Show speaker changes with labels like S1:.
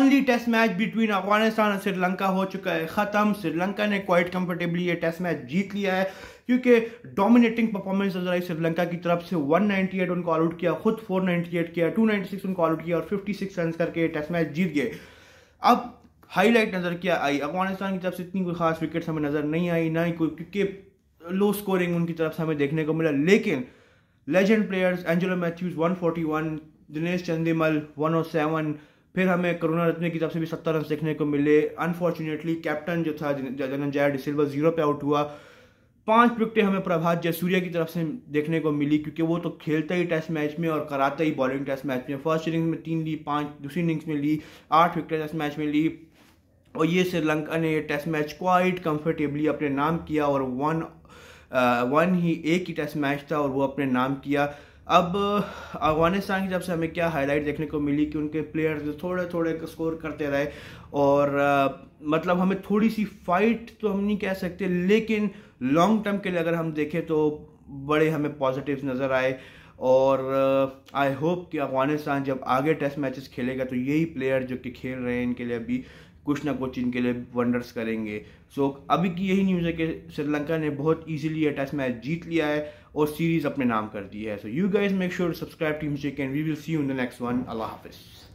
S1: only test match between Afghanistan और श्रीलंका हो चुका है ख़त्म श्रीलंका ने क्वाइट कंफर्टेबली ये टेस्ट मैच जीत लिया है क्योंकि डोमिनेटिंग परफॉर्मेंस नजर आई श्रीलंका की तरफ से 198 उनको आउट किया खुद 498 किया 296 उनको आउट किया और 56 सिक्स रन करके टेस्ट मैच जीत गए अब हाईलाइट नज़र क्या आई अफगानिस्तान की तरफ से इतनी कोई खास विकेट हमें नज़र नहीं आई ना ही कोई क्योंकि लो स्कोरिंग उनकी तरफ से हमें देखने को मिला लेकिन legend players Angelo Mathews 141 Dinesh Chandimal 107 फिर हमें करुणा रत्न की तरफ से भी सत्तर रन देखने को मिले अनफॉर्चुनेटली कैप्टन जो था जनंजया डिस जीरो पे आउट हुआ पांच विकटें हमें प्रभात जयसूर्य की तरफ से देखने को मिली क्योंकि वो तो खेलता ही टेस्ट मैच में और कराता ही बॉलिंग टेस्ट मैच में फर्स्ट इनिंग्स में तीन ली पांच दूसरी इनिंग्स में ली आठ विकटें टेस्ट मैच में ली और ये श्रीलंका ने टेस्ट मैच क्वाइट कंफर्टेबली अपने नाम किया और वन वन uh, ही एक ही टेस्ट मैच था और वो अपने नाम किया अब अफगानिस्तान की जब से हमें क्या हाईलाइट देखने को मिली कि उनके प्लेयर्स थोड़े थोड़े स्कोर करते रहे और आ, मतलब हमें थोड़ी सी फाइट तो हम नहीं कह सकते लेकिन लॉन्ग टर्म के लिए अगर हम देखें तो बड़े हमें पॉजिटिव नज़र आए और आई होप कि अफगानिस्तान जब आगे टेस्ट मैचेस खेलेगा तो यही प्लेयर जो कि खेल रहे हैं इनके लिए अभी कुछ ना कुछ इनके लिए वंडर्स करेंगे सो so, अभी की यही न्यूज़ है कि श्रीलंका ने बहुत ईजिली यह टेस्ट मैच जीत लिया है और सीरीज़ अपने नाम कर दी है so you guys make sure subscribe team check and we will see you in the next one अल्लाह हाफिज़